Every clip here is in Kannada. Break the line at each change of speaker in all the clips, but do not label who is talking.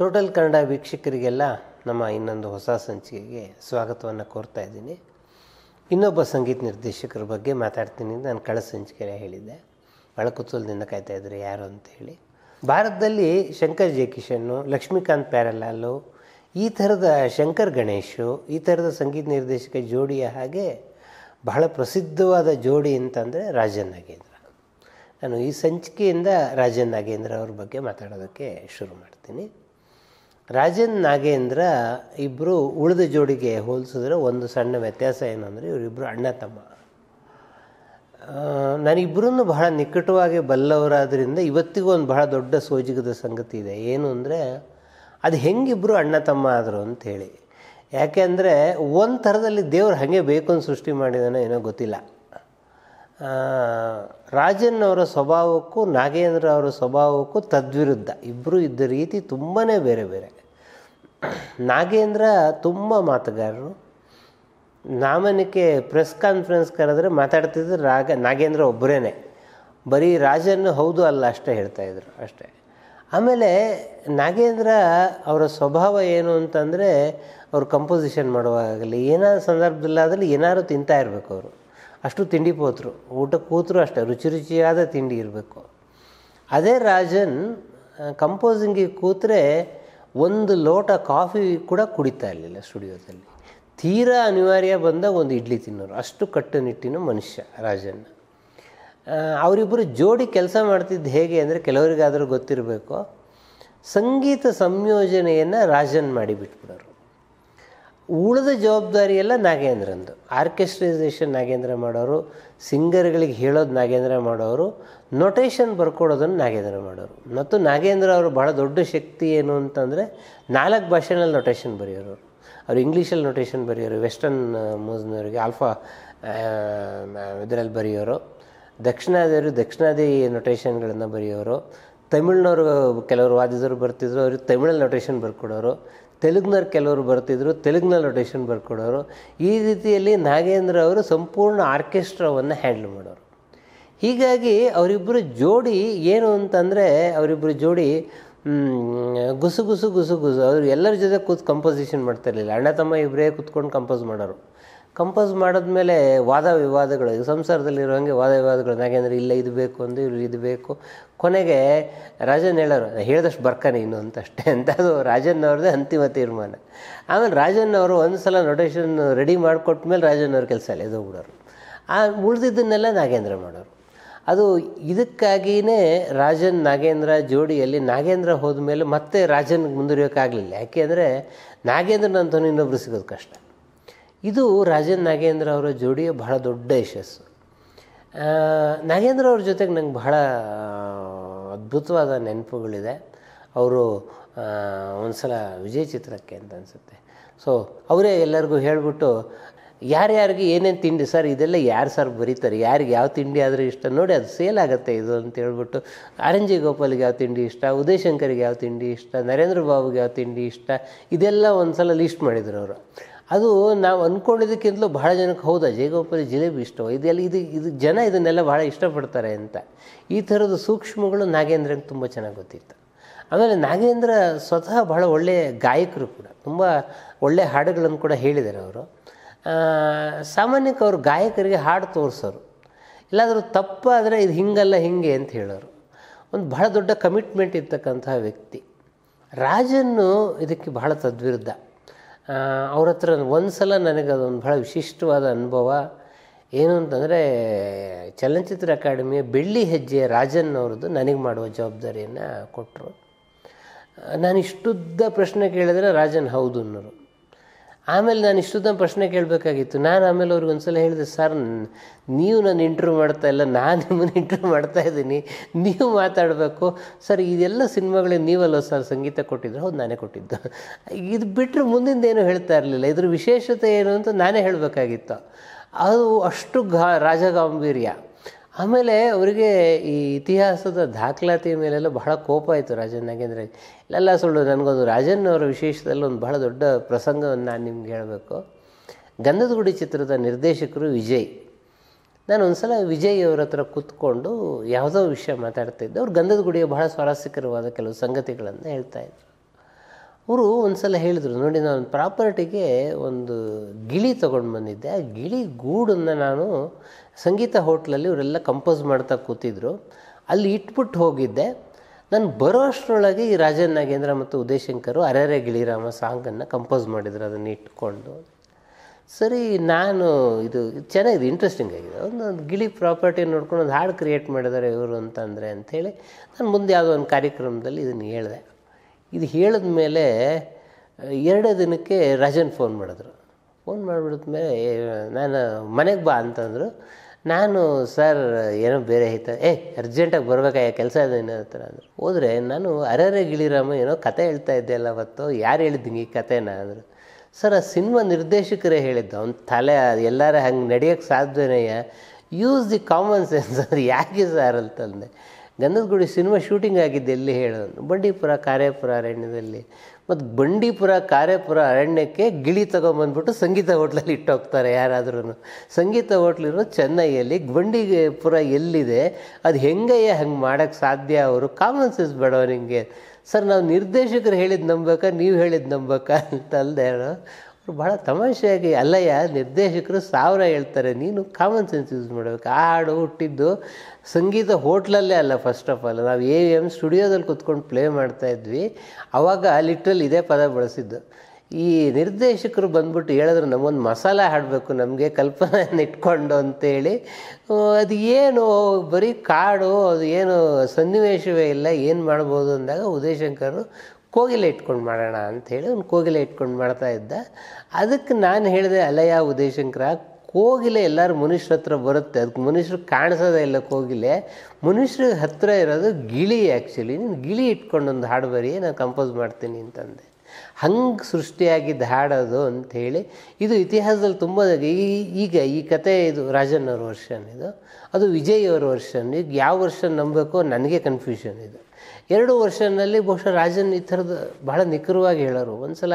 ಟೋಟಲ್ ಕನ್ನಡ ವೀಕ್ಷಕರಿಗೆಲ್ಲ ನಮ್ಮ ಇನ್ನೊಂದು ಹೊಸ ಸಂಚಿಕೆಗೆ ಸ್ವಾಗತವನ್ನು ಕೋರ್ತಾ ಇದ್ದೀನಿ ಇನ್ನೊಬ್ಬ ಸಂಗೀತ ನಿರ್ದೇಶಕರ ಬಗ್ಗೆ ಮಾತಾಡ್ತೀನಿ ನಾನು ಕಳೆದ ಸಂಚಿಕೆಯ ಹೇಳಿದ್ದೆ ಭಾಳ ಕುತೂಹಲದಿಂದ ಕಾಯ್ತಾಯಿದ್ರು ಯಾರು ಅಂತೇಳಿ ಭಾರತದಲ್ಲಿ ಶಂಕರ್ ಜೆ ಕಿಶನ್ನು ಲಕ್ಷ್ಮೀಕಾಂತ್ ಪ್ಯಾರಲಾಲು ಈ ಥರದ ಶಂಕರ್ ಗಣೇಶು ಈ ಥರದ ಸಂಗೀತ ನಿರ್ದೇಶಕ ಜೋಡಿಯ ಹಾಗೆ ಬಹಳ ಪ್ರಸಿದ್ಧವಾದ ಜೋಡಿ ಅಂತಂದರೆ ರಾಜನ್ ನಾಗೇಂದ್ರ ನಾನು ಈ ಸಂಚಿಕೆಯಿಂದ ರಾಜನ್ ನಾಗೇಂದ್ರ ಅವ್ರ ಬಗ್ಗೆ ಮಾತಾಡೋದಕ್ಕೆ ಶುರು ಮಾಡ್ತೀನಿ ರಾಜನ್ ನಾಗೇಂದ್ರ ಇಬ್ಬರು ಉಳಿದ ಜೋಡಿಗೆ ಹೋಲಿಸಿದ್ರೆ ಒಂದು ಸಣ್ಣ ವ್ಯತ್ಯಾಸ ಏನಂದರೆ ಇವರಿಬ್ಬರು ಅಣ್ಣ ತಮ್ಮ ನಾನಿಬ್ಬರನ್ನು ಬಹಳ ನಿಕಟವಾಗಿ ಬಲ್ಲವರಾದ್ರಿಂದ ಇವತ್ತಿಗೂ ಒಂದು ಬಹಳ ದೊಡ್ಡ ಸೋಜಿಗದ ಸಂಗತಿ ಇದೆ ಏನು ಅಂದರೆ ಅದು ಹೆಂಗಿಬ್ಬರು ಅಣ್ಣ ತಮ್ಮ ಆದರು ಅಂಥೇಳಿ ಯಾಕೆ ಅಂದರೆ ಒಂದು ಥರದಲ್ಲಿ ದೇವ್ರು ಹಾಗೆ ಬೇಕು ಅಂತ ಸೃಷ್ಟಿ ಮಾಡಿದಾನೋ ಏನೋ ಗೊತ್ತಿಲ್ಲ ರಾಜನ್ ಅವರ ಸ್ವಭಾವಕ್ಕೂ ನಾಗೇಂದ್ರ ಅವರ ಸ್ವಭಾವಕ್ಕೂ ತದ್ವಿರುದ್ಧ ಇಬ್ಬರು ಇದ್ದ ರೀತಿ ತುಂಬಾ ಬೇರೆ ಬೇರೆ ನಾಗೇಂದ್ರ ತುಂಬ ಮಾತುಗಾರರು ನಾಮನಿಕೆ ಪ್ರೆಸ್ ಕಾನ್ಫರೆನ್ಸ್ ಕರೆದ್ರೆ ಮಾತಾಡ್ತಿದ್ರು ರಾಗ ನಾಗೇಂದ್ರ ಒಬ್ಬರೇ ಬರೀ ರಾಜನ್ನು ಹೌದು ಅಲ್ಲ ಅಷ್ಟೇ ಹೇಳ್ತಾಯಿದ್ರು ಅಷ್ಟೇ ಆಮೇಲೆ ನಾಗೇಂದ್ರ ಅವರ ಸ್ವಭಾವ ಏನು ಅಂತಂದರೆ ಅವರು ಕಂಪೋಸಿಷನ್ ಮಾಡುವಾಗಲಿ ಏನಾದ್ರು ಸಂದರ್ಭದಲ್ಲಾದಲ್ಲಿ ಏನಾದ್ರು ತಿಂತಾ ಇರಬೇಕು ಅವರು ಅಷ್ಟು ತಿಂಡಿ ಪೋತ್ರು ಊಟ ಕೂತರು ಅಷ್ಟೇ ರುಚಿ ರುಚಿಯಾದ ತಿಂಡಿ ಇರಬೇಕು ಅದೇ ರಾಜನ್ ಕಂಪೋಸಿಂಗಿಗೆ ಕೂತ್ರೆ ಒಂದು ಲೋಟ ಕಾಫಿ ಕೂಡ ಕುಡಿತಾ ಇರಲಿಲ್ಲ ಸ್ಟುಡಿಯೋದಲ್ಲಿ ತೀರಾ ಅನಿವಾರ್ಯ ಬಂದಾಗ ಒಂದು ಇಡ್ಲಿ ತಿನ್ನೋರು ಅಷ್ಟು ಕಟ್ಟುನಿಟ್ಟಿನ ಮನುಷ್ಯ ರಾಜಣ್ಣ ಅವರಿಬ್ಬರು ಜೋಡಿ ಕೆಲಸ ಮಾಡ್ತಿದ್ದು ಹೇಗೆ ಅಂದರೆ ಕೆಲವರಿಗಾದರೂ ಗೊತ್ತಿರಬೇಕು ಸಂಗೀತ ಸಂಯೋಜನೆಯನ್ನು ರಾಜನ್ ಮಾಡಿಬಿಟ್ಬಿಡೋರು ಉಳಿದ ಜವಾಬ್ದಾರಿ ಎಲ್ಲ ನಾಗೇಂದ್ರಂದು ಆರ್ಕೆಸ್ಟ್ರೈಸೇಷನ್ ನಾಗೇಂದ್ರ ಮಾಡೋರು ಸಿಂಗರ್ಗಳಿಗೆ ಹೇಳೋದು ನಾಗೇಂದ್ರ ಮಾಡೋರು ನೊಟೇಷನ್ ಬರ್ಕೊಡೋದನ್ನು ನಾಗೇಂದ್ರ ಮಾಡೋರು ಮತ್ತು ನಾಗೇಂದ್ರ ಅವರು ಬಹಳ ದೊಡ್ಡ ಶಕ್ತಿ ಏನು ಅಂತಂದರೆ ನಾಲ್ಕು ಭಾಷೆನಲ್ಲಿ ನೊಟೇಷನ್ ಬರೆಯೋರು ಅವರು ಇಂಗ್ಲೀಷಲ್ಲಿ ನೊಟೇಷನ್ ಬರೆಯೋರು ವೆಸ್ಟರ್ನ್ ಮೂಸ್ನವರಿಗೆ ಆಲ್ಫಾ ಇದರಲ್ಲಿ ಬರೆಯೋರು ದಕ್ಷಿಣಾದಿಯವರು ದಕ್ಷಿಣಾದಿ ನೊಟೇಷನ್ಗಳನ್ನು ಬರೆಯೋರು ತಮಿಳ್ನವರು ಕೆಲವರು ವಾದಿದವರು ಬರ್ತಿದ್ರು ಅವರು ತಮಿಳಲ್ಲಿ ನೊಟೇಷನ್ ಬರ್ಕೊಡೋರು ತೆಲುಗಿನವ್ರು ಕೆಲವರು ಬರ್ತಿದ್ರು ತೆಲುಗಿನಲ್ಲಿ ನೊಟೇಷನ್ ಬರ್ಕೊಡೋರು ಈ ರೀತಿಯಲ್ಲಿ ನಾಗೇಂದ್ರ ಅವರು ಸಂಪೂರ್ಣ ಆರ್ಕೆಸ್ಟ್ರಾವನ್ನು ಹ್ಯಾಂಡಲ್ ಮಾಡೋರು ಹೀಗಾಗಿ ಅವರಿಬ್ಬರು ಜೋಡಿ ಏನು ಅಂತಂದರೆ ಅವರಿಬ್ಬರು ಜೋಡಿ ಗುಸು ಗುಸು ಗುಸು ಗುಸು ಅವರು ಎಲ್ಲರ ಜೊತೆ ಕೂತ್ ಕಂಪೋಸಿಷನ್ ಮಾಡ್ತಿರಲಿಲ್ಲ ಇರಲಿಲ್ಲ ಅಣ್ಣ ತಮ್ಮ ಇಬ್ಬರೇ ಕೂತ್ಕೊಂಡು ಕಂಪೋಸ್ ಮಾಡೋರು ಕಂಪೋಸ್ ಮಾಡಿದ್ಮೇಲೆ ವಾದ ವಿವಾದಗಳು ಸಂಸಾರದಲ್ಲಿರೋ ಹಾಗೆ ವಾದ ವಿವಾದಗಳು ನಾಗೇಂದ್ರ ಇಲ್ಲ ಇದು ಬೇಕು ಅಂದು ಇವ್ರು ಇದು ಬೇಕು ಕೊನೆಗೆ ರಾಜನ್ ಹೇಳೋರು ಹೇಳಿದಷ್ಟು ಬರ್ಕಾನೆ ಇನ್ನು ಅಂತಷ್ಟೇ ಅಂತ ಅದು ರಾಜನ್ ಅವ್ರದ್ದೇ ಅಂತಿಮ ತೀರ್ಮಾನ ಆಮೇಲೆ ರಾಜನ್ ಅವರು ಒಂದು ಸಲ ನೊಟೇಷನ್ ರೆಡಿ ಮಾಡಿಕೊಟ್ಮೇಲೆ ರಾಜನ್ ಅವ್ರ ಕೆಲಸ ಅಲ್ಲೇ ಎದೋಗ್ಬಿಡೋರು ಆ ಉಳಿದಿದ್ದನ್ನೆಲ್ಲ ನಾಗೇಂದ್ರ ಮಾಡೋರು ಅದು ಇದಕ್ಕಾಗಿಯೇ ರಾಜನ್ ನಾಗೇಂದ್ರ ಜೋಡಿಯಲ್ಲಿ ನಾಗೇಂದ್ರ ಹೋದ ಮೇಲೆ ಮತ್ತೆ ರಾಜನ್ ಮುಂದುವರಿಯೋಕ್ಕಾಗಲಿಲ್ಲ ಅಂದರೆ ನಾಗೇಂದ್ರನಂತೂ ಇನ್ನೊಬ್ಬರು ಸಿಗೋದು ಕಷ್ಟ ಇದು ರಾಜನ್ ನಾಗೇಂದ್ರ ಅವರ ಜೋಡಿಯ ಬಹಳ ದೊಡ್ಡ ಯಶಸ್ಸು ನಾಗೇಂದ್ರ ಅವ್ರ ಜೊತೆಗೆ ನಂಗೆ ಬಹಳ ಅದ್ಭುತವಾದ ನೆನಪುಗಳಿದೆ ಅವರು ಒಂದು ಸಲ ವಿಜಯ ಚಿತ್ರಕ್ಕೆ ಅಂತ ಅನಿಸುತ್ತೆ ಸೊ ಅವರೇ ಎಲ್ಲರಿಗೂ ಹೇಳಿಬಿಟ್ಟು ಯಾರ್ಯಾರಿಗೆ ಏನೇನು ತಿಂಡಿ ಸರ್ ಇದೆಲ್ಲ ಯಾರು ಸರ್ ಬರೀತಾರೆ ಯಾರಿಗೆ ಯಾವ ತಿಂಡಿ ಆದರೂ ಇಷ್ಟ ನೋಡಿ ಅದು ಸೇಲ್ ಆಗುತ್ತೆ ಇದು ಅಂತ ಹೇಳ್ಬಿಟ್ಟು ಅರಂಜಿ ಗೋಪಾಲ್ಗೆ ಯಾವ ತಿಂಡಿ ಇಷ್ಟ ಶಂಕರ್ಗೆ ಯಾವ ತಿಂಡಿ ಇಷ್ಟ ನರೇಂದ್ರ ಬಾಬುಗೆ ಯಾವ ತಿಂಡಿ ಇಷ್ಟ ಇದೆಲ್ಲ ಒಂದು ಸಲ ಲಿಸ್ಟ್ ಮಾಡಿದರು ಅವರು ಅದು ನಾವು ಅಂದ್ಕೊಂಡಿದ್ದಕ್ಕಿಂತಲೂ ಬಹಳ ಜನಕ್ಕೆ ಹೌದಾ ಜಯಗೋಪಾಲ್ ಜಿಲೇಬಿ ಇಷ್ಟ ಇದೆಲ್ಲ ಇದು ಇದು ಜನ ಇದನ್ನೆಲ್ಲ ಬಹಳ ಇಷ್ಟಪಡ್ತಾರೆ ಅಂತ ಈ ಥರದ ಸೂಕ್ಷ್ಮಗಳು ನಾಗೇಂದ್ರಂಗೆ ತುಂಬ ಚೆನ್ನಾಗಿ ಗೊತ್ತಿತ್ತು ಆಮೇಲೆ ನಾಗೇಂದ್ರ ಸ್ವತಃ ಬಹಳ ಒಳ್ಳೆಯ ಗಾಯಕರು ಕೂಡ ತುಂಬ ಒಳ್ಳೆಯ ಹಾಡುಗಳನ್ನು ಕೂಡ ಹೇಳಿದ್ದಾರೆ ಅವರು ಸಾಮಾನ್ಯಕ್ಕೆ ಅವರು ಗಾಯಕರಿಗೆ ಹಾಡು ತೋರಿಸೋರು ಇಲ್ಲಾದರೂ ತಪ್ಪಾದರೆ ಇದು ಹಿಂಗಲ್ಲ ಹಿಂಗೆ ಅಂತ ಹೇಳೋರು ಒಂದು ಬಹಳ ದೊಡ್ಡ ಕಮಿಟ್ಮೆಂಟ್ ಇರ್ತಕ್ಕಂತಹ ವ್ಯಕ್ತಿ ರಾಜನ್ನು ಇದಕ್ಕೆ ಬಹಳ ತದ್ವಿರುದ್ಧ ಅವ್ರ ಹತ್ರ ಒಂದು ಸಲ ನನಗೆ ಅದೊಂದು ಬಹಳ ವಿಶಿಷ್ಟವಾದ ಅನುಭವ ಏನು ಅಂತಂದರೆ ಚಲನಚಿತ್ರ ಅಕಾಡೆಮಿಯ ಬೆಳ್ಳಿ ಹೆಜ್ಜೆ ರಾಜನ್ ಅವ್ರದ್ದು ನನಗೆ ಮಾಡುವ ಜವಾಬ್ದಾರಿಯನ್ನು ಕೊಟ್ಟರು ನಾನು ಇಷ್ಟುದ್ದ ಪ್ರಶ್ನೆ ಕೇಳಿದರೆ ರಾಜನ್ ಹೌದು ಅನ್ನೋರು ಆಮೇಲೆ ನಾನು ಇಷ್ಟೊತ್ತೊಂದು ಪ್ರಶ್ನೆ ಕೇಳಬೇಕಾಗಿತ್ತು ನಾನು ಆಮೇಲೆ ಅವ್ರಿಗೆ ಒಂದ್ಸಲ ಸಲ ಹೇಳಿದೆ ಸರ್ ನೀವು ನಾನು ಇಂಟರ್ವ್ಯೂ ಮಾಡ್ತಾ ಇಲ್ಲ ನಾನು ನಿಮ್ಮನ್ನು ಇಂಟರ್ವ್ಯೂ ಮಾಡ್ತಾ ಇದ್ದೀನಿ ನೀವು ಮಾತಾಡಬೇಕು ಸರ್ ಇದೆಲ್ಲ ಸಿನಿಮಾಗಳಿಗೆ ನೀವಲ್ಲ ಸರ್ ಸಂಗೀತ ಕೊಟ್ಟಿದ್ರು ಹೌದು ನಾನೇ ಕೊಟ್ಟಿದ್ದು ಇದು ಬಿಟ್ಟರೆ ಏನೂ ಹೇಳ್ತಾ ಇರಲಿಲ್ಲ ಇದ್ರ ವಿಶೇಷತೆ ಏನು ಅಂತ ನಾನೇ ಹೇಳಬೇಕಾಗಿತ್ತು ಅದು ಅಷ್ಟು ಗಾ ರಾಜಗಾಂಭೀರ್ಯ ಆಮೇಲೆ ಅವರಿಗೆ ಈ ಇತಿಹಾಸದ ದಾಖಲಾತಿಯ ಮೇಲೆಲ್ಲ ಬಹಳ ಕೋಪ ಆಯಿತು ರಾಜನ್ ನಾಗೇಂದ್ರ ಇಲ್ಲೆಲ್ಲ ಸುಳ್ಳು ನನಗೊಂದು ರಾಜನ್ ಅವರ ವಿಶೇಷದಲ್ಲಿ ಒಂದು ಬಹಳ ದೊಡ್ಡ ಪ್ರಸಂಗವನ್ನು ನಾನು ನಿಮ್ಗೆ ಹೇಳಬೇಕು ಗಂಧದ ಗುಡಿ ಚಿತ್ರದ ನಿರ್ದೇಶಕರು ವಿಜಯ್ ನಾನು ಒಂದು ಸಲ ವಿಜಯ್ ಅವರ ಹತ್ರ ಕೂತ್ಕೊಂಡು ಯಾವುದೋ ವಿಷಯ ಮಾತಾಡ್ತಿದ್ದೆ ಅವ್ರು ಗಂಧದ ಗುಡಿಯ ಬಹಳ ಸ್ವಾರಸ್ಯಕರವಾದ ಕೆಲವು ಸಂಗತಿಗಳನ್ನು ಹೇಳ್ತಾ ಅವರು ಒಂದು ಸಲ ಹೇಳಿದರು ನೋಡಿ ನಾನು ಪ್ರಾಪರ್ಟಿಗೆ ಒಂದು ಗಿಳಿ ತೊಗೊಂಡು ಬಂದಿದ್ದೆ ಆ ಗಿಳಿ ಗೂಡನ್ನು ನಾನು ಸಂಗೀತ ಹೋಟ್ಲಲ್ಲಿ ಇವರೆಲ್ಲ ಕಂಪೋಸ್ ಮಾಡ್ತಾ ಕೂತಿದ್ರು ಅಲ್ಲಿ ಇಟ್ಬಿಟ್ಟು ಹೋಗಿದ್ದೆ ನಾನು ಬರೋ ಅಷ್ಟರೊಳಗೆ ಈ ರಾಜನ್ ನಾಗೇಂದ್ರ ಮತ್ತು ಉದಯಶಂಕರು ಅರೆರೆ ಗಿಳಿರಾಮ ಸಾಂಗನ್ನು ಕಂಪೋಸ್ ಮಾಡಿದ್ರು ಅದನ್ನು ಇಟ್ಕೊಂಡು ಸರಿ ನಾನು ಇದು ಚೆನ್ನಾಗಿದೆ ಇಂಟ್ರೆಸ್ಟಿಂಗ್ ಆಗಿದೆ ಒಂದು ಒಂದು ಗಿಳಿ ಪ್ರಾಪರ್ಟಿ ನೋಡ್ಕೊಂಡು ಒಂದು ಹಾಡು ಕ್ರಿಯೇಟ್ ಮಾಡಿದ್ದಾರೆ ಇವರು ಅಂತಂದರೆ ಅಂಥೇಳಿ ನಾನು ಮುಂದೆ ಯಾವುದೋ ಒಂದು ಕಾರ್ಯಕ್ರಮದಲ್ಲಿ ಇದನ್ನು ಹೇಳಿದೆ ಇದು ಹೇಳಿದ ಮೇಲೆ ಎರಡು ದಿನಕ್ಕೆ ರಜನ್ ಫೋನ್ ಮಾಡಿದ್ರು ಫೋನ್ ಮೇಲೆ ನಾನು ಮನೆಗೆ ಬಾ ಅಂತಂದರು ನಾನು ಸರ್ ಏನೋ ಬೇರೆ ಐತೆ ಏ ಅರ್ಜೆಂಟಾಗಿ ಬರ್ಬೇಕಾಯ ಕೆಲಸ ಇದೆ ಏನೋ ಹತ್ರ ಅಂದರು ಹೋದರೆ ನಾನು ಅರರೆ ಗಿಳಿರಾಮ ಏನೋ ಕತೆ ಹೇಳ್ತಾ ಇದ್ದೆ ಅಲ್ಲ ಅವತ್ತು ಯಾರು ಹೇಳಿದ್ದೀನಿ ಈ ಕತೆನ ಅಂದರು ಸರ್ ಆ ಸಿನಿಮಾ ನಿರ್ದೇಶಕರೇ ಹೇಳಿದ್ದು ಅವ್ನ ತಲೆ ಎಲ್ಲರೂ ಹಂಗೆ ನಡೆಯೋಕ್ಕೆ ಸಾಧ್ಯನೆಯ ಯೂಸ್ ದಿ ಕಾಮನ್ ಸೆನ್ಸ್ ಅಂದರೆ ಯಾಕೆ ಸರ್ ಅಂತಂದೆ ಗಂಧದ ಸಿನಿಮಾ ಶೂಟಿಂಗ್ ಆಗಿದ್ದು ಎಲ್ಲಿ ಹೇಳೋದು ಬಂಡೀಪುರ ಕಾರ್ಯಪುರ ಅರಣ್ಯದಲ್ಲಿ ಮತ್ತು ಬಂಡೀಪುರ ಕಾರ್ಯಪುರ ಅರಣ್ಯಕ್ಕೆ ಗಿಳಿ ತಗೊಂಬಂದ್ಬಿಟ್ಟು ಸಂಗೀತ ಹೋಟ್ಲಲ್ಲಿ ಹೋಗ್ತಾರೆ ಯಾರಾದ್ರೂ ಸಂಗೀತ ಹೋಟ್ಲಿರೋ ಚೆನ್ನೈಯಲ್ಲಿ ಬಂಡೀಪುರ ಎಲ್ಲಿದೆ ಅದು ಹೆಂಗಯ್ಯ ಹಂಗೆ ಮಾಡೋಕ್ಕೆ ಸಾಧ್ಯ ಅವರು ಕಾಮನ್ ಸೆನ್ಸ್ ನಿಮಗೆ ಸರ್ ನಾವು ನಿರ್ದೇಶಕರು ಹೇಳಿದ್ದು ನಂಬಬೇಕಾ ನೀವು ಹೇಳಿದ್ದು ನಂಬಬೇಕಾ ಅಂತ ಅಲ್ಲದೆ ಭಾಳ ತಮಾಷೆಯಾಗಿ ಅಲ್ಲಯ್ಯ ನಿರ್ದೇಶಕರು ಸಾವಿರ ಹೇಳ್ತಾರೆ ನೀನು ಕಾಮನ್ ಸೆನ್ಸ್ ಯೂಸ್ ಮಾಡಬೇಕು ಆ ಹಾಡು ಹುಟ್ಟಿದ್ದು ಸಂಗೀತ ಹೋಟ್ಲಲ್ಲೇ ಅಲ್ಲ ಫಸ್ಟ್ ಆಫ್ ಆಲ್ ನಾವು ಎ ಎಮ್ ಸ್ಟುಡಿಯೋದಲ್ಲಿ ಕೂತ್ಕೊಂಡು ಪ್ಲೇ ಮಾಡ್ತಾ ಇದ್ವಿ ಆವಾಗ ಲಿಟ್ರಲ್ ಇದೇ ಪದ ಬಳಸಿದ್ದು ಈ ನಿರ್ದೇಶಕರು ಬಂದ್ಬಿಟ್ಟು ಹೇಳಿದ್ರು ನಮಗೊಂದು ಮಸಾಲ ಹಾಡಬೇಕು ನಮಗೆ ಕಲ್ಪನೆಯನ್ನು ಇಟ್ಕೊಂಡು ಅಂತೇಳಿ ಅದು ಏನು ಬರೀ ಕಾಡು ಅದು ಏನು ಸನ್ನಿವೇಶವೇ ಇಲ್ಲ ಏನು ಮಾಡ್ಬೋದು ಅಂದಾಗ ಉದಯಶಂಕರು ಕೋಗಿಲೆ ಇಟ್ಕೊಂಡು ಮಾಡೋಣ ಅಂಥೇಳಿ ಒಂದು ಕೋಗಿಲೆ ಇಟ್ಕೊಂಡು ಮಾಡ್ತಾ ಇದ್ದ ಅದಕ್ಕೆ ನಾನು ಹೇಳಿದೆ ಅಲಯ ಉದಯಶಂಕರ ಕೋಗಿಲೆ ಎಲ್ಲರೂ ಮನುಷ್ಯರ ಹತ್ರ ಬರುತ್ತೆ ಅದಕ್ಕೆ ಮನುಷ್ಯರು ಕಾಣಿಸೋದೇ ಇಲ್ಲ ಕೋಗಿಲೆ ಮನುಷ್ಯರಿಗೆ ಹತ್ತಿರ ಇರೋದು ಗಿಳಿ ಆ್ಯಕ್ಚುಲಿ ನೀನು ಗಿಳಿ ಇಟ್ಕೊಂಡು ಒಂದು ಹಾಡು ಬರೀ ನಾನು ಕಂಪೋಸ್ ಮಾಡ್ತೀನಿ ಅಂತಂದೆ ಹಂಗೆ ಸೃಷ್ಟಿಯಾಗಿದ್ದು ಹಾಡೋದು ಅಂಥೇಳಿ ಇದು ಇತಿಹಾಸದಲ್ಲಿ ತುಂಬ ಈಗ ಈ ಕತೆ ಇದು ರಾಜನವ್ರ ವರ್ಷನ್ ಇದು ಅದು ವಿಜಯ್ ಅವರ ವರ್ಷನ್ ಈಗ ಯಾವ ವರ್ಷನ್ ನಂಬಬೇಕು ನನಗೆ ಕನ್ಫ್ಯೂಷನ್ ಇದು ಎರಡು ವರ್ಷನಲ್ಲಿ ಬಹುಶಃ ರಾಜನ್ ಈ ಥರದ್ದು ಬಹಳ ನಿಖರವಾಗಿ ಹೇಳೋರು ಒಂದು ಸಲ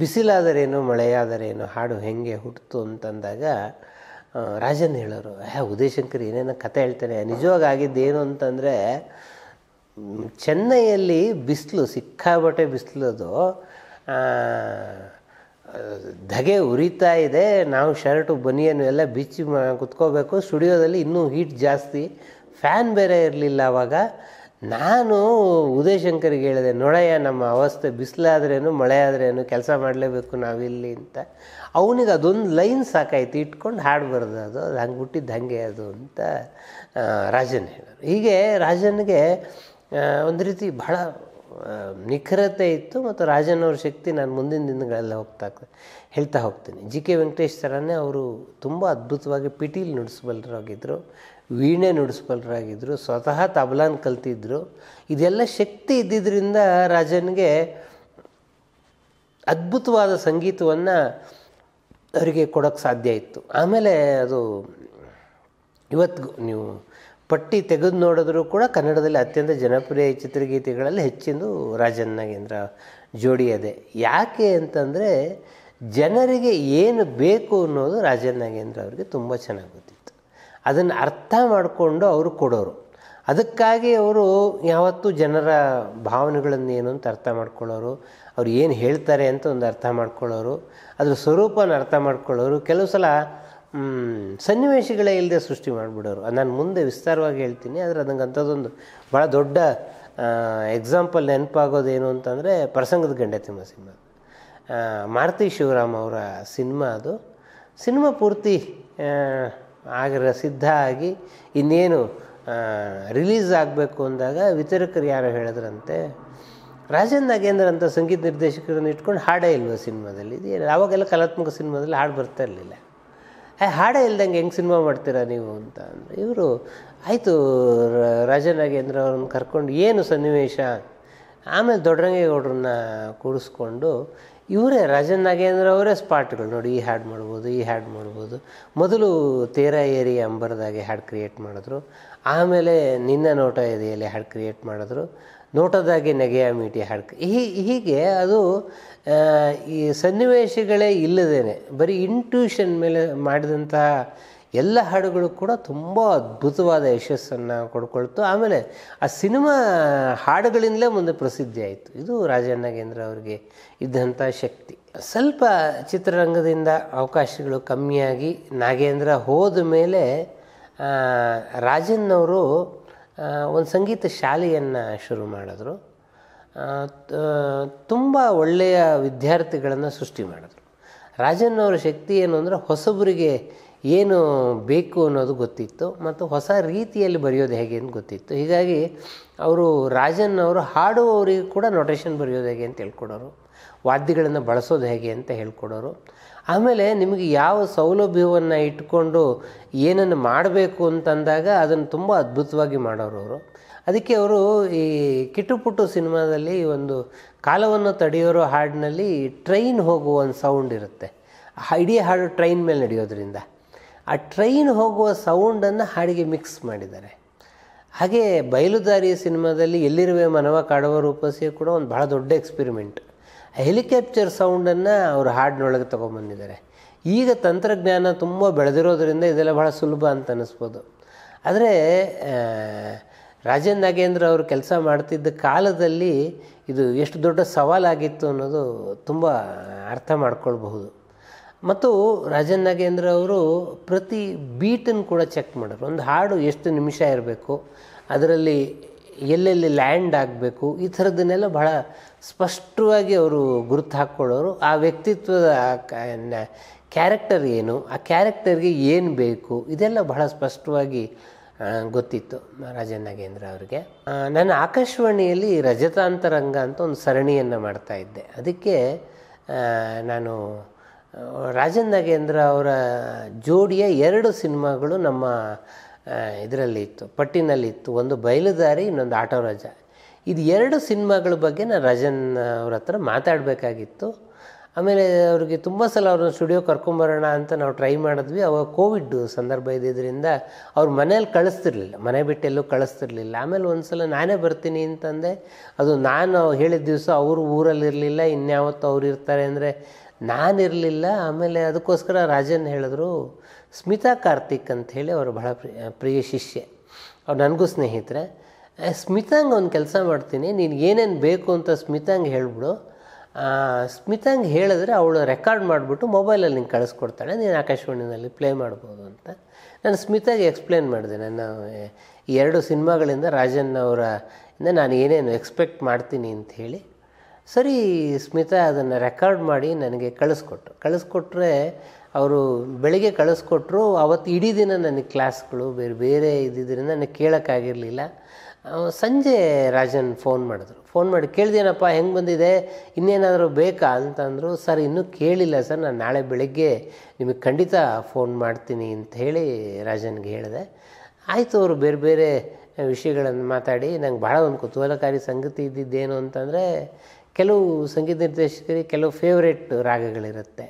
ಬಿಸಿಲಾದರೇನು ಮಳೆಯಾದರೇನು ಹಾಡು ಹೆಂಗೆ ಹುಟ್ಟಿತು ಅಂತಂದಾಗ ರಾಜನ್ ಹೇಳೋರು ಹ್ಯಾ ಉದಯಶಂಕರ್ ಏನೇನೋ ಕತೆ ಹೇಳ್ತಾನೆ ನಿಜವಾಗಿ ಆಗಿದ್ದೇನು ಅಂತಂದರೆ ಚೆನ್ನೈಯಲ್ಲಿ ಬಿಸಿಲು ಸಿಕ್ಕಾಬಟ್ಟೆ ಬಿಸಿಲದು ಧಗೆ ಉರಿತಾ ಇದೆ ನಾವು ಶರ್ಟು ಬನಿಯನ್ನು ಎಲ್ಲ ಬಿಚ್ಚಿ ಕುತ್ಕೋಬೇಕು ಸ್ಟುಡಿಯೋದಲ್ಲಿ ಇನ್ನೂ ಹೀಟ್ ಜಾಸ್ತಿ ಫ್ಯಾನ್ ಬೇರೆ ಇರಲಿಲ್ಲ ಆವಾಗ ನಾನು ಉದಯಶಂಕರಿಗೆ ಹೇಳಿದೆ ನೋಡಯ್ಯ ನಮ್ಮ ಅವಸ್ಥೆ ಬಿಸಿಲಾದ್ರೇನು ಮಳೆ ಆದ್ರೇನು ಕೆಲಸ ಮಾಡಲೇಬೇಕು ನಾವಿಲ್ಲಿ ಅಂತ ಅವನಿಗೆ ಅದೊಂದು ಲೈನ್ ಸಾಕಾಯ್ತು ಇಟ್ಕೊಂಡು ಹಾಡಬಾರ್ದು ಅದು ಅದು ಹಂಗೆ ಬಿಟ್ಟಿದ್ದು ಹಂಗೆ ಅದು ಅಂತ ರಾಜನ್ ಹೇಳೋರು ಹೀಗೆ ರಾಜನ್ಗೆ ಒಂದು ರೀತಿ ಭಾಳ ನಿಖರತೆ ಇತ್ತು ಮತ್ತು ರಾಜನವ್ರ ಶಕ್ತಿ ನಾನು ಮುಂದಿನ ದಿನಗಳೆಲ್ಲ ಹೋಗ್ತಾ ಹೇಳ್ತಾ ಹೋಗ್ತೀನಿ ಜಿ ಕೆ ವೆಂಕಟೇಶ್ ಥರನೇ ಅವರು ತುಂಬ ಅದ್ಭುತವಾಗಿ ಪಿಟೀಲಿ ನುಡಿಸ್ಬಲ್ರಾಗಿದ್ದರು ವೀಣೆ ನುಡಿಸ್ಬಲ್ಲರಾಗಿದ್ದರು ಸ್ವತಃ ತಬಲಾನ್ ಕಲ್ತಿದ್ರು ಇದೆಲ್ಲ ಶಕ್ತಿ ಇದ್ದಿದ್ದರಿಂದ ರಾಜನಿಗೆ ಅದ್ಭುತವಾದ ಸಂಗೀತವನ್ನು ಅವರಿಗೆ ಕೊಡೋಕ್ಕೆ ಸಾಧ್ಯ ಇತ್ತು ಆಮೇಲೆ ಅದು ಇವತ್ತು ನೀವು ಪಟ್ಟಿ ತೆಗೆದು ನೋಡಿದ್ರೂ ಕೂಡ ಕನ್ನಡದಲ್ಲಿ ಅತ್ಯಂತ ಜನಪ್ರಿಯ ಚಿತ್ರಗೀತೆಗಳಲ್ಲಿ ಹೆಚ್ಚಿಂದು ರಾಜನ್ ನಾಗೇಂದ್ರ ಜೋಡಿ ಯಾಕೆ ಅಂತಂದರೆ ಜನರಿಗೆ ಏನು ಬೇಕು ಅನ್ನೋದು ರಾಜನ್ ನಾಗೇಂದ್ರ ಅವ್ರಿಗೆ ತುಂಬ ಚೆನ್ನಾಗಿ ಗೊತ್ತಿತ್ತು ಅದನ್ನು ಅರ್ಥ ಮಾಡಿಕೊಂಡು ಅವರು ಕೊಡೋರು ಅದಕ್ಕಾಗಿ ಅವರು ಯಾವತ್ತೂ ಜನರ ಭಾವನೆಗಳನ್ನು ಏನು ಅಂತ ಅರ್ಥ ಮಾಡ್ಕೊಳ್ಳೋರು ಅವ್ರು ಏನು ಹೇಳ್ತಾರೆ ಅಂತ ಒಂದು ಅರ್ಥ ಮಾಡ್ಕೊಳ್ಳೋರು ಅದರ ಸ್ವರೂಪನ ಅರ್ಥ ಮಾಡ್ಕೊಳ್ಳೋರು ಕೆಲವು ಸಲ ಸನ್ನಿವೇಶಗಳೇ ಇಲ್ಲದೆ ಸೃಷ್ಟಿ ಮಾಡಿಬಿಡೋರು ನಾನು ಮುಂದೆ ವಿಸ್ತಾರವಾಗಿ ಹೇಳ್ತೀನಿ ಆದರೆ ನನಗೆ ಅಂಥದ್ದೊಂದು ಭಾಳ ದೊಡ್ಡ ಎಕ್ಸಾಂಪಲ್ ನೆನಪಾಗೋದೇನು ಅಂತಂದರೆ ಪ್ರಸಂಗದ ಗಂಡತಿಮ್ಮ ಸಿನಿಮಾ ಮಾರುತಿ ಶಿವರಾಮ್ ಅವರ ಸಿನಿಮಾ ಅದು ಸಿನಿಮಾ ಪೂರ್ತಿ ಆಗಿರೋ ಸಿದ್ಧ ಆಗಿ ಇನ್ನೇನು ರಿಲೀಸ್ ಆಗಬೇಕು ಅಂದಾಗ ವಿತರಕರು ಯಾರೋ ಹೇಳಿದ್ರಂತೆ ರಾಜೇಂದ್ರ ನಾಗೇಂದ್ರ ಅಂತ ಸಂಗೀತ ನಿರ್ದೇಶಕರನ್ನು ಇಟ್ಕೊಂಡು ಹಾಡೇ ಇಲ್ವ ಸಿನಿಮಾದಲ್ಲಿ ಇದು ಆವಾಗೆಲ್ಲ ಕಲಾತ್ಮಕ ಸಿನಿಮಾದಲ್ಲಿ ಹಾಡು ಬರ್ತಾ ಇರಲಿಲ್ಲ ಹಾಡೇ ಇಲ್ದಂಗೆ ಹೆಂಗೆ ಸಿನಿಮಾ ಮಾಡ್ತೀರಾ ನೀವು ಅಂತ ಅಂದರೆ ಇವರು ಆಯಿತು ರಾಜನಾಗೇಂದ್ರ ಅವ್ರನ್ನ ಕರ್ಕೊಂಡು ಏನು ಸನ್ನಿವೇಶ ಆಮೇಲೆ ದೊಡ್ಡರಂಗೇಗೌಡ್ರನ್ನ ಕೂಡಿಸ್ಕೊಂಡು ಇವರೇ ರಾಜನ್ ನಾಗೇಂದ್ರ ಅವರೇ ಸ್ಪಾಟ್ಗಳು ನೋಡಿ ಈ ಹಾಡು ಮಾಡ್ಬೋದು ಈ ಹ್ಯಾಡ್ ಮಾಡ್ಬೋದು ಮೊದಲು ತೇರ ಏರಿ ಅಂಬರದಾಗೆ ಹ್ಯಾಡ್ ಕ್ರಿಯೇಟ್ ಮಾಡಿದ್ರು ಆಮೇಲೆ ನಿನ್ನ ನೋಟ ಏರಿಯಲ್ಲಿ ಹ್ಯಾಡ್ ಕ್ರಿಯೇಟ್ ಮಾಡಿದ್ರು ನೋಟದಾಗೆ ನೆಗೆಯ ಮೀಟಿ ಹಾಡ್ಕ ಹೀ ಹೀಗೆ ಅದು ಈ ಸನ್ನಿವೇಶಗಳೇ ಇಲ್ಲದೇನೆ ಬರೀ ಇಂಟ್ಯೂಷನ್ ಮೇಲೆ ಮಾಡಿದಂತಹ ಎಲ್ಲ ಹಾಡುಗಳು ಕೂಡ ತುಂಬ ಅದ್ಭುತವಾದ ಯಶಸ್ಸನ್ನು ಕೊಡ್ಕೊಳ್ತು ಆಮೇಲೆ ಆ ಸಿನಿಮಾ ಹಾಡುಗಳಿಂದಲೇ ಮುಂದೆ ಪ್ರಸಿದ್ಧಿ ಆಯಿತು ಇದು ನಾಗೇಂದ್ರ ಅವರಿಗೆ ಇದ್ದಂಥ ಶಕ್ತಿ ಸ್ವಲ್ಪ ಚಿತ್ರರಂಗದಿಂದ ಅವಕಾಶಗಳು ಕಮ್ಮಿಯಾಗಿ ನಾಗೇಂದ್ರ ಹೋದ ಮೇಲೆ ರಾಜನ್ನವರು ಒಂದು ಸಂಗೀತ ಶಾಲೆಯನ್ನು ಶುರು ಮಾಡಿದ್ರು ತುಂಬ ಒಳ್ಳೆಯ ವಿದ್ಯಾರ್ಥಿಗಳನ್ನು ಸೃಷ್ಟಿ ಮಾಡಿದ್ರು ರಾಜನ್ನವರ ಶಕ್ತಿ ಏನು ಅಂದರೆ ಹೊಸಬರಿಗೆ ಏನು ಬೇಕು ಅನ್ನೋದು ಗೊತ್ತಿತ್ತು ಮತ್ತು ಹೊಸ ರೀತಿಯಲ್ಲಿ ಬರೆಯೋದು ಹೇಗೆ ಅಂತ ಗೊತ್ತಿತ್ತು ಹೀಗಾಗಿ ಅವರು ರಾಜನ್ ಅವರು ಹಾಡುವವರಿಗೆ ಕೂಡ ನೊಟೇಷನ್ ಬರೆಯೋದು ಹೇಗೆ ಅಂತ ಹೇಳ್ಕೊಡೋರು ವಾದ್ಯಗಳನ್ನು ಬಳಸೋದು ಹೇಗೆ ಅಂತ ಹೇಳ್ಕೊಡೋರು ಆಮೇಲೆ ನಿಮಗೆ ಯಾವ ಸೌಲಭ್ಯವನ್ನು ಇಟ್ಕೊಂಡು ಏನನ್ನು ಮಾಡಬೇಕು ಅಂತಂದಾಗ ಅದನ್ನು ತುಂಬ ಅದ್ಭುತವಾಗಿ ಮಾಡೋರು ಅವರು ಅದಕ್ಕೆ ಅವರು ಈ ಕಿಟ್ಟುಪುಟ್ಟು ಸಿನಿಮಾದಲ್ಲಿ ಒಂದು ಕಾಲವನ್ನು ತಡೆಯೋರು ಹಾಡಿನಲ್ಲಿ ಟ್ರೈನ್ ಹೋಗುವ ಒಂದು ಸೌಂಡ್ ಇರುತ್ತೆ ಇಡೀ ಹಾಡು ಟ್ರೈನ್ ಮೇಲೆ ನಡೆಯೋದ್ರಿಂದ ಆ ಟ್ರೈನ್ ಹೋಗುವ ಸೌಂಡನ್ನು ಹಾಡಿಗೆ ಮಿಕ್ಸ್ ಮಾಡಿದ್ದಾರೆ ಹಾಗೆ ಬಯಲುದಾರಿಯ ಸಿನಿಮಾದಲ್ಲಿ ಎಲ್ಲಿರುವ ಮನವ ಕಾಡುವ ರೂಪಸಿಯು ಕೂಡ ಒಂದು ಭಾಳ ದೊಡ್ಡ ಎಕ್ಸ್ಪಿರಿಮೆಂಟ್ ಹೆಲಿಕಾಪ್ಟರ್ ಸೌಂಡನ್ನು ಅವರು ಹಾಡಿನೊಳಗೆ ತೊಗೊಂಬಂದಿದ್ದಾರೆ ಈಗ ತಂತ್ರಜ್ಞಾನ ತುಂಬ ಬೆಳೆದಿರೋದ್ರಿಂದ ಇದೆಲ್ಲ ಭಾಳ ಸುಲಭ ಅಂತ ಅನ್ನಿಸ್ಬೋದು ಆದರೆ ರಾಜೇಂದ್ರ ನಾಗೇಂದ್ರ ಅವರು ಕೆಲಸ ಮಾಡ್ತಿದ್ದ ಕಾಲದಲ್ಲಿ ಇದು ಎಷ್ಟು ದೊಡ್ಡ ಸವಾಲಾಗಿತ್ತು ಅನ್ನೋದು ತುಂಬ ಅರ್ಥ ಮಾಡ್ಕೊಳ್ಬಹುದು ಮತ್ತು ರಾಜನ್ ನಾಗೇಂದ್ರ ಅವರು ಪ್ರತಿ ಬೀಟನ್ನು ಕೂಡ ಚೆಕ್ ಮಾಡೋರು ಒಂದು ಹಾಡು ಎಷ್ಟು ನಿಮಿಷ ಇರಬೇಕು ಅದರಲ್ಲಿ ಎಲ್ಲೆಲ್ಲಿ ಲ್ಯಾಂಡ್ ಆಗಬೇಕು ಈ ಥರದನ್ನೆಲ್ಲ ಬಹಳ ಸ್ಪಷ್ಟವಾಗಿ ಅವರು ಗುರುತು ಹಾಕ್ಕೊಳ್ಳೋರು ಆ ವ್ಯಕ್ತಿತ್ವದ ಕ್ಯಾರೆಕ್ಟರ್ ಏನು ಆ ಕ್ಯಾರೆಕ್ಟರ್ಗೆ ಏನು ಬೇಕು ಇದೆಲ್ಲ ಬಹಳ ಸ್ಪಷ್ಟವಾಗಿ ಗೊತ್ತಿತ್ತು ರಾಜನ್ ನಾಗೇಂದ್ರ ಅವರಿಗೆ ನಾನು ಆಕಾಶವಾಣಿಯಲ್ಲಿ ರಜತಾಂತರಂಗ ಅಂತ ಒಂದು ಸರಣಿಯನ್ನು ಮಾಡ್ತಾ ಇದ್ದೆ ಅದಕ್ಕೆ ನಾನು ರಾಜನ್ ನಾಗೇಂದ್ರ ಅವರ ಜೋಡಿಯ ಎರಡು ಸಿನಿಮಾಗಳು ನಮ್ಮ ಇದರಲ್ಲಿ ಇತ್ತು ಪಟ್ಟಿನಲ್ಲಿ ಇತ್ತು ಒಂದು ಬಯಲುದಾರಿ ಇನ್ನೊಂದು ಆಟೋ ರಜ ಇದು ಎರಡು ಸಿನಿಮಾಗಳ ಬಗ್ಗೆ ನಾನು ರಜನ್ ಅವ್ರ ಹತ್ರ ಮಾತಾಡಬೇಕಾಗಿತ್ತು ಆಮೇಲೆ ಅವ್ರಿಗೆ ತುಂಬ ಸಲ ಅವ್ರನ್ನ ಸ್ಟುಡಿಯೋ ಕರ್ಕೊಂಬರೋಣ ಅಂತ ನಾವು ಟ್ರೈ ಮಾಡಿದ್ವಿ ಅವಾಗ ಕೋವಿಡ್ ಸಂದರ್ಭ ಇದ್ದಿದ್ದರಿಂದ ಅವ್ರ ಮನೇಲಿ ಕಳಿಸ್ತಿರ್ಲಿಲ್ಲ ಮನೆ ಬಿಟ್ಟೆಲ್ಲೂ ಕಳಿಸ್ತಿರ್ಲಿಲ್ಲ ಆಮೇಲೆ ಒಂದು ಸಲ ನಾನೇ ಬರ್ತೀನಿ ಅಂತಂದೆ ಅದು ನಾನು ಹೇಳಿದ ದಿವಸ ಅವರು ಊರಲ್ಲಿರಲಿಲ್ಲ ಇನ್ಯಾವತ್ತು ಅವ್ರು ಇರ್ತಾರೆ ಅಂದರೆ ನಾನಿರಲಿಲ್ಲ ಆಮೇಲೆ ಅದಕ್ಕೋಸ್ಕರ ರಾಜನ್ ಹೇಳಿದ್ರು ಸ್ಮಿತಾ ಕಾರ್ತಿಕ್ ಅಂಥೇಳಿ ಅವರು ಬಹಳ ಪ್ರಿಯ ಶಿಷ್ಯ ಅವ್ರು ನನಗೂ ಸ್ನೇಹಿತರೆ ಸ್ಮಿತಾಂಗ್ ಒಂದು ಕೆಲಸ ಮಾಡ್ತೀನಿ ನೀನು ಏನೇನು ಬೇಕು ಅಂತ ಸ್ಮಿತಾಂಗ್ ಹೇಳಿಬಿಡು ಸ್ಮಿತಾಂಗ್ ಹೇಳಿದ್ರೆ ಅವಳು ರೆಕಾರ್ಡ್ ಮಾಡಿಬಿಟ್ಟು ಮೊಬೈಲಲ್ಲಿ ನಿಂಗೆ ಕಳಿಸ್ಕೊಡ್ತಾಳೆ ನೀನು ಆಕಾಶವಾಣಿನಲ್ಲಿ ಪ್ಲೇ ಮಾಡ್ಬೋದು ಅಂತ ನಾನು ಸ್ಮಿತಾಗೆ ಎಕ್ಸ್ಪ್ಲೇನ್ ಮಾಡಿದೆ ನನ್ನ ಎರಡು ಸಿನಿಮಾಗಳಿಂದ ರಾಜನ್ ಅವರ ಇಂದ ನಾನು ಏನೇನು ಎಕ್ಸ್ಪೆಕ್ಟ್ ಮಾಡ್ತೀನಿ ಅಂತ ಹೇಳಿ ಸರಿ ಸ್ಮಿತಾ ಅದನ್ನು ರೆಕಾರ್ಡ್ ಮಾಡಿ ನನಗೆ ಕಳಿಸ್ಕೊಟ್ರು ಕಳಿಸ್ಕೊಟ್ರೆ ಅವರು ಬೆಳಗ್ಗೆ ಕಳಿಸ್ಕೊಟ್ರು ಅವತ್ತು ಇಡೀ ದಿನ ನನಗೆ ಕ್ಲಾಸ್ಗಳು ಬೇರೆ ಬೇರೆ ಇದ್ದಿದ್ದರಿಂದ ನನಗೆ ಕೇಳೋಕ್ಕಾಗಿರಲಿಲ್ಲ ಸಂಜೆ ರಾಜನ್ ಫೋನ್ ಮಾಡಿದ್ರು ಫೋನ್ ಮಾಡಿ ಕೇಳಿದೇನಪ್ಪ ಹೆಂಗೆ ಬಂದಿದೆ ಇನ್ನೇನಾದರೂ ಬೇಕಾ ಅಂತಂದರು ಸರ್ ಇನ್ನೂ ಕೇಳಿಲ್ಲ ಸರ್ ನಾನು ನಾಳೆ ಬೆಳಗ್ಗೆ ನಿಮಗೆ ಖಂಡಿತ ಫೋನ್ ಮಾಡ್ತೀನಿ ಅಂತ ಹೇಳಿ ರಾಜನ್ಗೆ ಹೇಳಿದೆ ಆಯಿತು ಅವರು ಬೇರೆ ಬೇರೆ ವಿಷಯಗಳನ್ನು ಮಾತಾಡಿ ನಂಗೆ ಭಾಳ ಒಂದು ಕುತೂಹಲಕಾರಿ ಸಂಗತಿ ಇದ್ದಿದ್ದೇನು ಅಂತಂದರೆ ಕೆಲವು ಸಂಗೀತ ನಿರ್ದೇಶಕರಿಗೆ ಕೆಲವು ಫೇವ್ರೇಟ್ ರಾಗಗಳಿರುತ್ತೆ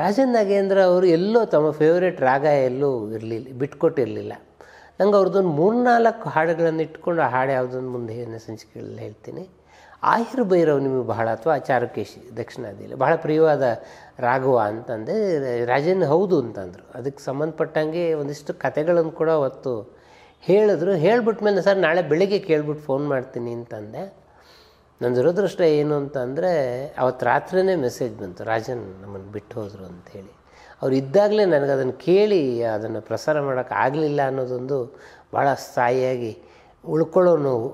ರಾಜನ್ ನಾಗೇಂದ್ರ ಅವರು ಎಲ್ಲೋ ತಮ್ಮ ಫೇವ್ರೇಟ್ ರಾಗ ಎಲ್ಲೂ ಇರಲಿಲ್ಲ ಬಿಟ್ಕೊಟ್ಟಿರಲಿಲ್ಲ ನಂಗೆ ಅವ್ರದ್ದೊಂದು ಮೂರ್ನಾಲ್ಕು ಹಾಡುಗಳನ್ನು ಇಟ್ಕೊಂಡು ಆ ಹಾಡು ಯಾವುದೊಂದು ಮುಂದೆ ಸಂಚಿಕೆಗಳಲ್ಲಿ ಹೇಳ್ತೀನಿ ಆಹಿರ್ ಭೈರವ್ ನಿಮಗೆ ಬಹಳ ಅಥವಾ ಚಾರುಕೇಶಿ ದಕ್ಷಿಣಾದಿಯಲ್ಲಿ ಬಹಳ ಪ್ರಿಯವಾದ ರಾಘವ ಅಂತಂದೆ ರಾಜನ್ ಹೌದು ಅಂತಂದರು ಅದಕ್ಕೆ ಸಂಬಂಧಪಟ್ಟಂಗೆ ಒಂದಿಷ್ಟು ಕತೆಗಳನ್ನು ಕೂಡ ಅವತ್ತು ಹೇಳಿದ್ರು ಹೇಳ್ಬಿಟ್ಮೇಲೆ ಸರ್ ನಾಳೆ ಬೆಳಿಗ್ಗೆ ಕೇಳ್ಬಿಟ್ಟು ಫೋನ್ ಮಾಡ್ತೀನಿ ಅಂತಂದೆ ನನ್ನ ದುರದೃಷ್ಟ ಏನು ಅಂತಂದರೆ ಅಂದರೆ ಅವತ್ತು ರಾತ್ರಿಯೇ ಮೆಸೇಜ್ ಬಂತು ರಾಜನ್ ನಮ್ಮನ್ನು ಬಿಟ್ಟು ಹೋದರು ಅಂಥೇಳಿ ಅವ್ರು ಇದ್ದಾಗಲೇ ನನಗೆ ಅದನ್ನು ಕೇಳಿ ಅದನ್ನು ಪ್ರಸಾರ ಮಾಡೋಕ್ಕಾಗಲಿಲ್ಲ ಆಗಲಿಲ್ಲ ಅನ್ನೋದೊಂದು ಭಾಳ ಸ್ಥಾಯಿಯಾಗಿ ಉಳ್ಕೊಳ್ಳೋ ನೋವು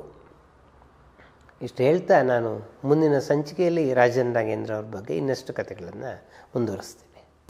ಇಷ್ಟು ಹೇಳ್ತಾ ನಾನು ಮುಂದಿನ ಸಂಚಿಕೆಯಲ್ಲಿ ರಾಜನ್ ನಾಗೇಂದ್ರ ಅವ್ರ ಬಗ್ಗೆ ಇನ್ನಷ್ಟು ಕಥೆಗಳನ್ನು ಮುಂದುವರಿಸ್ತೀನಿ